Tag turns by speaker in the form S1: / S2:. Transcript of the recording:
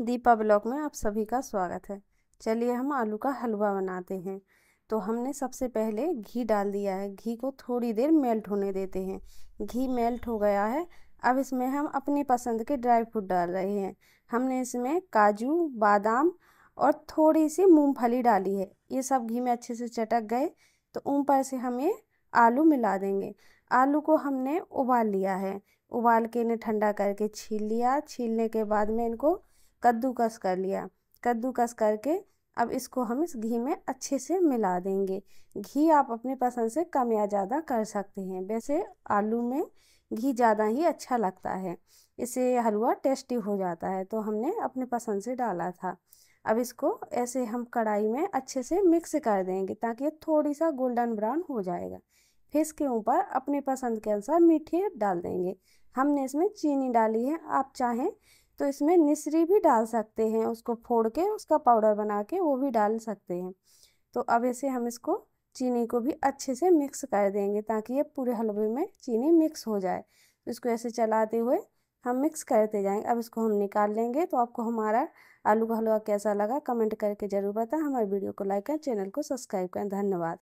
S1: Deepa blog में आप सभी का स्वागत है चलिए हम आलू का हलवा बनाते हैं तो हमने सबसे पहले घी डाल दिया है घी को थोड़ी देर मेल्ट होने देते हैं घी मेल्ट हो गया है अब इसमें हम अपनी पसंद के ड्राई फ्रूट डाल रहे हैं हमने इसमें काजू बादाम और थोड़ी सी मूंगफली डाली है ये सब घी में अच्छे से चटक गए तो ऊपर से हम ये आलू मिला देंगे आलू को हमने उबाल लिया है उबाल के इन्हें ठंडा करके छील लिया छीलने के बाद में इनको कद्दूकस कर लिया कद्दूकस करके अब इसको हम इस घी में अच्छे से मिला देंगे घी आप अपने पसंद से कम या ज़्यादा कर सकते हैं वैसे आलू में घी ज़्यादा ही अच्छा लगता है इससे हलवा टेस्टी हो जाता है तो हमने अपने पसंद से डाला था अब इसको ऐसे हम कढ़ाई में अच्छे से मिक्स कर देंगे ताकि थोड़ी सा गोल्डन ब्राउन हो जाएगा फिर इसके ऊपर अपने पसंद के अनुसार मीठे डाल देंगे हमने इसमें चीनी डाली है आप चाहें तो इसमें निसरी भी डाल सकते हैं उसको फोड़ के उसका पाउडर बना के वो भी डाल सकते हैं तो अब ऐसे हम इसको चीनी को भी अच्छे से मिक्स कर देंगे ताकि ये पूरे हलवे में चीनी मिक्स हो जाए तो इसको ऐसे चलाते हुए हम मिक्स करते जाएंगे अब इसको हम निकाल लेंगे तो आपको हमारा आलू का हलवा कैसा लगा कमेंट करके ज़रूर बताएं हमारे वीडियो को लाइक करें चैनल को सब्सक्राइब करें धन्यवाद